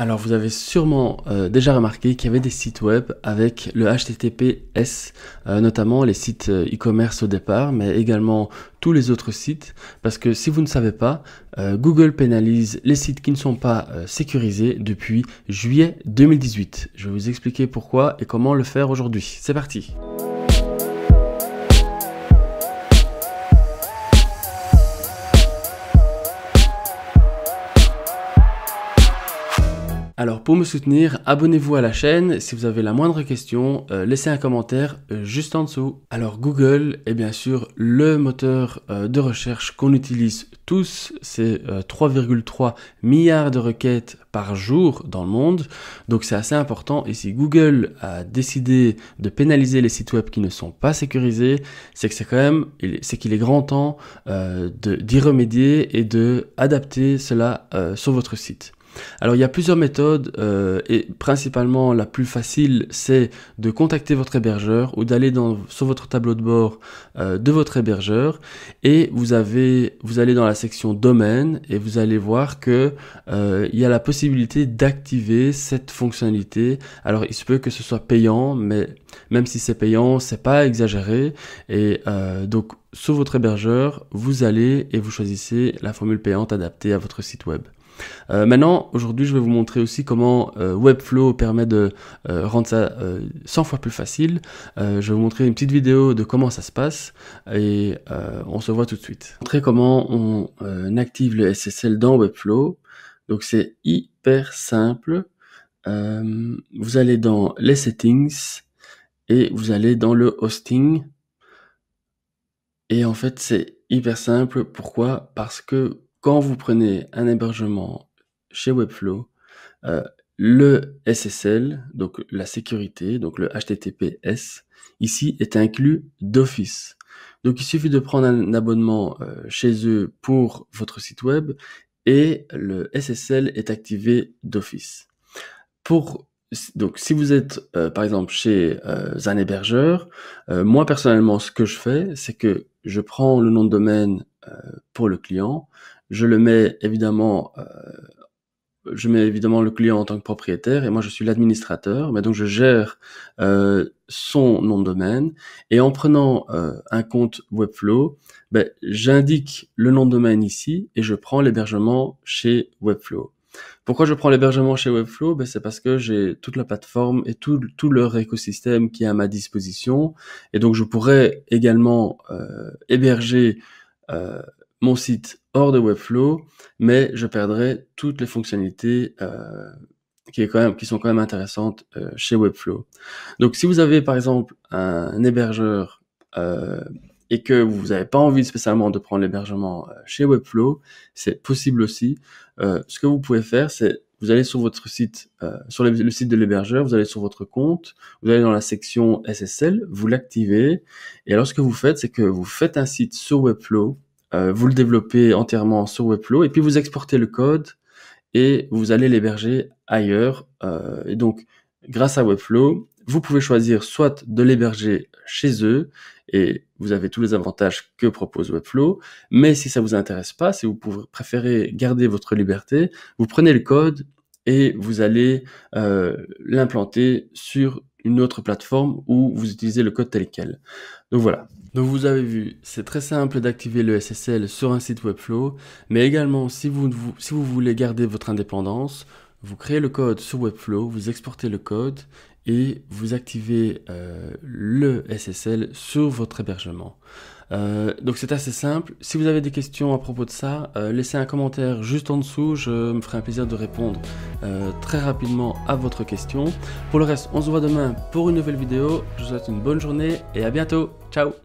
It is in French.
Alors vous avez sûrement euh, déjà remarqué qu'il y avait des sites web avec le HTTPS, euh, notamment les sites euh, e-commerce au départ, mais également tous les autres sites, parce que si vous ne savez pas, Google pénalise les sites qui ne sont pas sécurisés depuis juillet 2018. Je vais vous expliquer pourquoi et comment le faire aujourd'hui. C'est parti Alors pour me soutenir, abonnez-vous à la chaîne. Si vous avez la moindre question, euh, laissez un commentaire euh, juste en dessous. Alors Google est bien sûr le moteur euh, de recherche qu'on utilise tous. C'est 3,3 milliards de requêtes par jour dans le monde. Donc c'est assez important. Et si Google a décidé de pénaliser les sites web qui ne sont pas sécurisés, c'est que c'est quand même, c'est qu'il est grand temps d'y remédier et de adapter cela sur votre site. Alors il y a plusieurs méthodes euh, et principalement la plus facile c'est de contacter votre hébergeur ou d'aller sur votre tableau de bord euh, de votre hébergeur et vous avez vous allez dans la section domaine et vous allez voir que euh, il y a la possibilité d'activer cette fonctionnalité. Alors il se peut que ce soit payant mais même si c'est payant c'est pas exagéré et donc sur votre hébergeur, vous allez et vous choisissez la formule payante adaptée à votre site web. Euh, maintenant, aujourd'hui, je vais vous montrer aussi comment euh, Webflow permet de euh, rendre ça 100 fois plus facile. je vais vous montrer une petite vidéo de comment ça se passe et on se voit tout de suite. Montrer comment on active le SSL dans Webflow. Donc c'est hyper simple. vous allez dans les settings et vous allez dans le hosting. Et en fait, c'est hyper simple. Pourquoi Parce que quand vous prenez un hébergement chez Webflow, euh, le SSL, donc la sécurité, donc le HTTPS, ici est inclus d'office. Donc il suffit de prendre un abonnement euh, chez eux pour votre site web et le SSL est activé d'office. Pour donc si vous êtes euh, par exemple chez un hébergeur, moi personnellement ce que je fais, c'est que je prends le nom de domaine pour le client, je le mets évidemment, euh, je mets évidemment le client en tant que propriétaire et moi je suis l'administrateur, mais donc je gère euh, son nom de domaine et en prenant euh, un compte Webflow, ben, j'indique le nom de domaine ici et je prends l'hébergement chez Webflow. Pourquoi je prends l'hébergement chez Webflow ben, C'est parce que j'ai toute la plateforme et tout, leur écosystème qui est à ma disposition. Et donc, je pourrais également héberger euh, mon site hors de Webflow, mais je perdrai toutes les fonctionnalités euh, qui, est quand même, qui sont quand même intéressantes euh, chez Webflow. Donc si vous avez par exemple un hébergeur euh, et que vous n'avez pas envie spécialement de prendre l'hébergement chez Webflow, c'est possible aussi. ce que vous pouvez faire, c'est vous allez sur votre site, sur le, le site de l'hébergeur, vous allez sur votre compte, vous allez dans la section SSL, vous l'activez, et alors ce que vous faites, c'est que vous faites un site sur Webflow, euh, vous le développez entièrement sur Webflow et puis vous exportez le code et vous allez l'héberger ailleurs. Euh, et donc, grâce à Webflow, vous pouvez choisir soit de l'héberger chez eux et vous avez tous les avantages que propose Webflow, mais si ça vous intéresse pas, si vous préférez garder votre liberté, vous prenez le code et vous allez euh, l'implanter sur une autre plateforme où vous utilisez le code tel quel. Donc voilà. Donc vous avez vu, c'est très simple d'activer le SSL sur un site Webflow, mais également si vous, si vous voulez garder votre indépendance, vous créez le code sur Webflow, vous exportez le code et vous activez euh, le SSL sur votre hébergement. Euh, donc c'est assez simple. Si vous avez des questions à propos de ça, euh, laissez un commentaire juste en dessous. Je me ferai un plaisir de répondre très rapidement à votre question. Pour le reste, on se voit demain pour une nouvelle vidéo. Je vous souhaite une bonne journée et à bientôt. Ciao